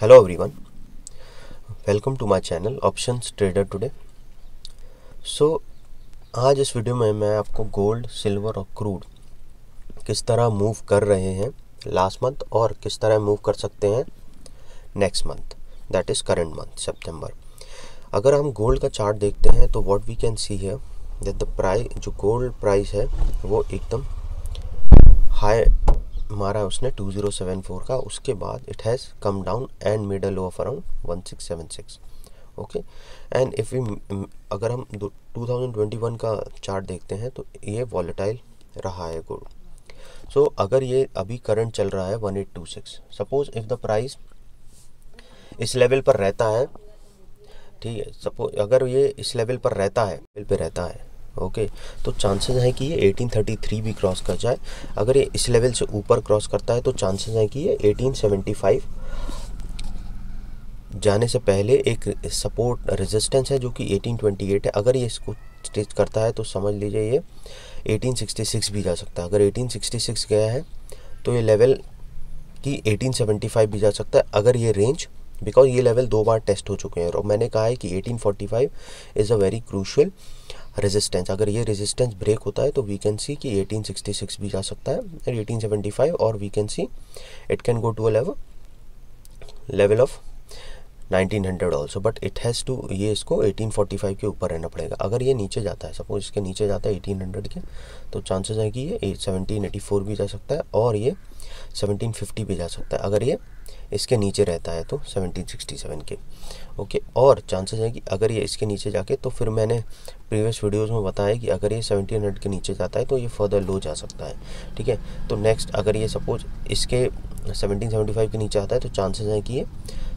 Hello everyone welcome to my channel options trader today so आज इस video में मैं आपको गोल्ड सिल्वर और क्रूड किस तरह मूव कर रहे हैं लास्ट मंथ और किस तरह मूव कर सकते हैं next month that is current month सितंबर अगर हम गोल्ड का चार्ट देखते हैं तो व्हाट वी कैन सी है दैट द प्राइस जो गोल्ड प्राइस है वो एकदम हाई मारा उसने 2074 का उसके बाद it has come down and made a low of around 1676 okay and if we अगर हम 2021 का चार्ट देखते हैं तो ये वॉलेटाइल रहा है गोल्ड सो so, अगर ये अभी करंट चल रहा है 1826 सपोज इफ़ द प्राइस इस लेवल पर रहता है ठीक है सपोज अगर ये इस लेवल पर रहता है लेवल पे रहता है ओके तो चांसेस हैं कि ये 1833 भी क्रॉस कर जाए अगर ये इस लेवल से ऊपर क्रॉस करता है तो चांसेस हैं कि ये 1875 जाने से पहले एक सपोर्ट रेजिस्टेंस है जो कि 1828 है अगर ये इसको स्टेज करता है तो समझ लीजिए ये 1866 भी जा सकता है अगर 1866 गया है तो ये लेवल कि 1875 भी जा सकता है अगर ये रेंज बिकॉज ये लेवल दो बार टेस्ट हो चुके हैं और मैंने कहा है कि 1845 is a very crucial resistance अगर ये रेजिस्टेंस ब्रेक होता है तो वी कैन सी कि 1866 भी जा सकता है एंड 1875 और we can see it can go to a level level of 1900 also but it has to ये इसको 1845 के ऊपर रहना पड़ेगा अगर ये नीचे जाता है सपोज इसके नीचे जाता है 1800 के तो चांसेस हैं कि ये 1784 भी जा सकता है और ये 1750 भी जा सकता है अगर ये इसके नीचे रहता है तो 1767 के ओके और चांसेस हैं कि अगर ये इसके नीचे जाके तो फिर मैंने प्रीवियस वीडियोज़ में बताया कि अगर ये हंड्रेड के नीचे जाता है तो ये फर्दर लो जा सकता है ठीक है तो नेक्स्ट अगर ये सपोज इसके 1775 के नीचे आता है तो चांसेस हैं कि ये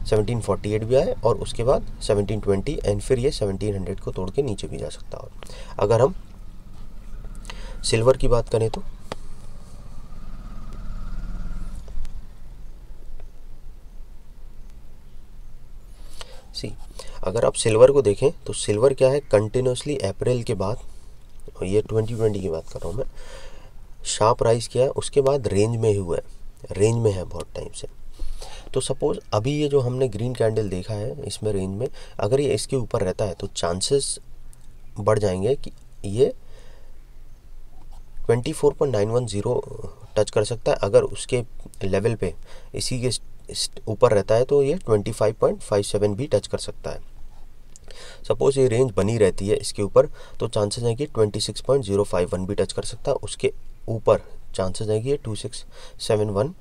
1748 भी आए और उसके बाद 1720 एंड फिर ये 1700 को तोड़ के नीचे भी जा सकता है अगर हम सिल्वर की बात करें तो सी अगर आप सिल्वर को देखें तो सिल्वर क्या है कंटिन्यूसली अप्रैल के बाद और ये 2020 की बात कर रहा हूँ मैं शार्प राइस किया है उसके बाद रेंज में ही हुआ है रेंज में है बहुत टाइम से तो सपोज़ अभी ये जो हमने ग्रीन कैंडल देखा है इसमें रेंज में अगर ये इसके ऊपर रहता है तो चांसेस बढ़ जाएंगे कि ये 24.910 टच कर सकता है अगर उसके लेवल पे इसी के ऊपर रहता है तो ये 25.57 भी टच कर सकता है सपोज ये रेंज बनी रहती है इसके ऊपर तो चांसेस हैं कि 26.051 भी टच कर सकता है उसके ऊपर चांसेस है कि ये two six seven one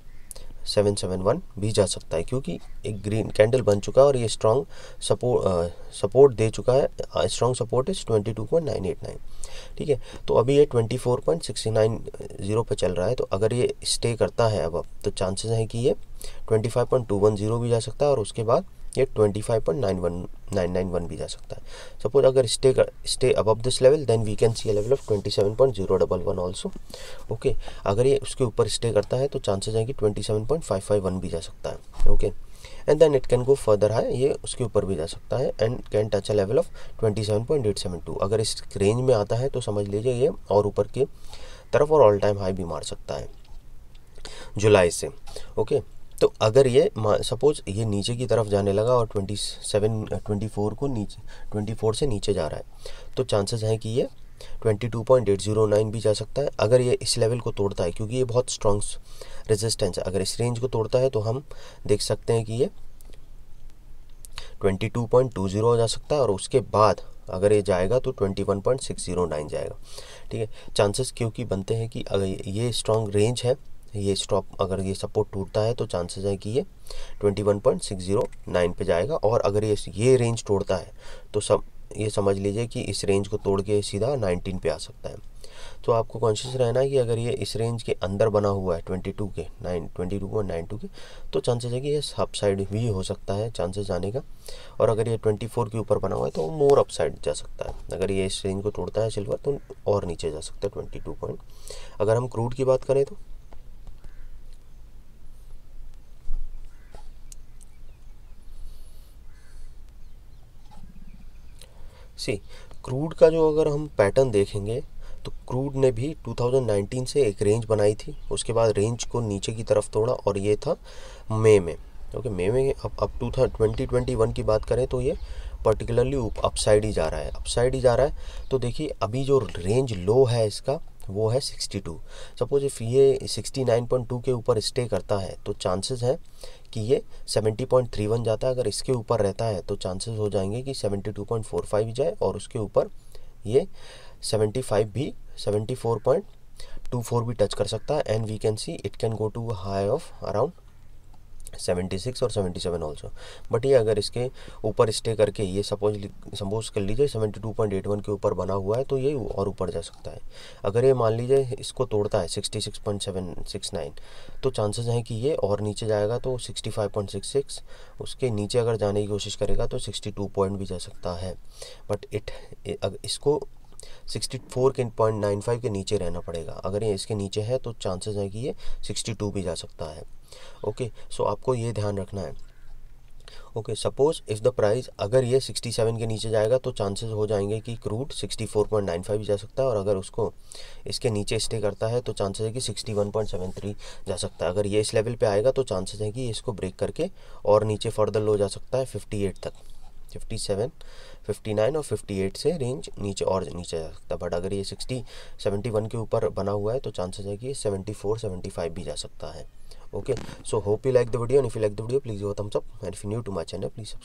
seven seven one भी जा सकता है क्योंकि एक ग्रीन कैंडल बन चुका है और ये स्ट्रॉन्ग सपोर्ट सपोर्ट दे चुका है स्ट्रॉन्ग सपोर्ट इस twenty two point nine eight nine ठीक है तो अभी ये twenty four point sixty nine zero पर चल रहा है तो अगर ये स्टे करता है अब तो चांसेस हैं कि ये twenty five point two one zero भी जा सकता है और उसके बाद ये twenty five point nine one nine nine one भी जा सकता है सपोज अगर stay stay above this level then we can see a level of twenty seven point zero double one also okay अगर ये उसके ऊपर स्टे करता है तो चांसेस हैं कि twenty seven point five five one भी जा सकता है okay and then it can go further high ये उसके ऊपर भी जा सकता है and can touch a level of 27.872 अगर इस रेंज में आता है तो समझ लीजिए ये और ऊपर की तरफ और ऑल टाइम हाई भी मार सकता है जुलाई से ओके okay? तो अगर ये सपोज ये नीचे की तरफ जाने लगा और ट्वेंटी सेवन ट्वेंटी फोर को नीचे ट्वेंटी फोर से नीचे जा रहा है तो चांसेस हैं कि ये twenty two point eight zero nine भी जा सकता है अगर ये इस लेवल को तोड़ता है क्योंकि ये बहुत स्ट्रॉन्ग रेजिस्टेंस है अगर इस रेंज को तोड़ता है तो हम देख सकते हैं कि ये twenty two point two zero जा सकता है और उसके बाद अगर ये जाएगा तो twenty one point six zero nine जाएगा ठीक है चांसेस क्योंकि बनते हैं कि अगर ये स्ट्रॉन्ग रेंज है ये स्टॉप अगर ये सपोर्ट टूटता है तो चांसेस हैं कि ये 21.609 पे जाएगा और अगर ये ये रेंज तोड़ता है तो सब ये समझ लीजिए कि इस रेंज को तोड़ के सीधा 19 पे आ सकता है तो आपको कॉन्शियस रहना है कि अगर ये इस रेंज के अंदर बना हुआ है 22 के nine twenty two point nine two के तो चांसेस है कि ये अपसाइड भी हो सकता है चांसेस जाने का और अगर ये 24 के ऊपर बना हुआ है तो मोर अपसाइड जा सकता है अगर ये इस रेंज को तोड़ता है सिल्वर तो और नीचे जा सकता है ट्वेंटी अगर हम क्रूड की बात करें तो सी क्रूड का जो अगर हम पैटर्न देखेंगे तो क्रूड ने भी 2019 से एक रेंज बनाई थी उसके बाद रेंज को नीचे की तरफ तोड़ा और ये था मई में ओके मई में अब अब टू ट्वेंटी ट्वेंटी वन की बात करें तो ये पर्टिकुलरली अपसाइड ही जा रहा है अपसाइड ही जा रहा है तो देखिए अभी जो रेंज लो है इसका वो है 62 सपोज इफ़ ये 69.2 के ऊपर स्टे करता है तो चांसेस है कि ये 70.31 जाता है अगर इसके ऊपर रहता है तो चांसेस हो जाएंगे कि 72.45 जाए और उसके ऊपर ये 75 भी 74.24 भी टच कर सकता है and we can see it can go to high of around seventy six और सेवेंटी सेवन ऑल्सो बट ये अगर इसके ऊपर स्टे करके ये सपोज सपोज कर लीजिए seventy two point eight one के ऊपर बना हुआ है तो ये और ऊपर जा सकता है अगर ये मान लीजिए इसको तोड़ता है sixty six point seven six nine तो चांसेज हैं कि ये और नीचे जाएगा तो sixty five point six six उसके नीचे अगर जाने की कोशिश करेगा तो सिक्सटी टू पॉइंट भी जा सकता है बट इट इसको 64 के पॉइंट नाइन फाइव के नीचे रहना पड़ेगा अगर ये इसके नीचे है तो चांसेस हैं कि ये 62 भी जा सकता है ओके okay, सो so आपको ये ध्यान रखना है okay suppose if the price अगर ये 67 के नीचे जाएगा तो चांसेस हो जाएंगे कि क्रूड 64.95 जा सकता है और अगर उसको इसके नीचे स्टे करता है तो चांसेस है कि 61.73 जा सकता है अगर ये इस लेवल पे आएगा तो चांसेस है कि इसको ब्रेक करके और नीचे फर्दर लो जा सकता है 58 तक फिफ्टी सेवन फिफ्टी नाइन और फिफ्टी एट से रेंज नीचे और नीचे जा सकता है बट अगर ये सिक्सटी सेवेंटी वन के ऊपर बना हुआ है तो चांसेस है कि ये सेवेंटी फोर सेवेंटी फाइव भी जा सकता है okay so hope you like the video and if you like the video please वो thumbs up and if you new to my channel please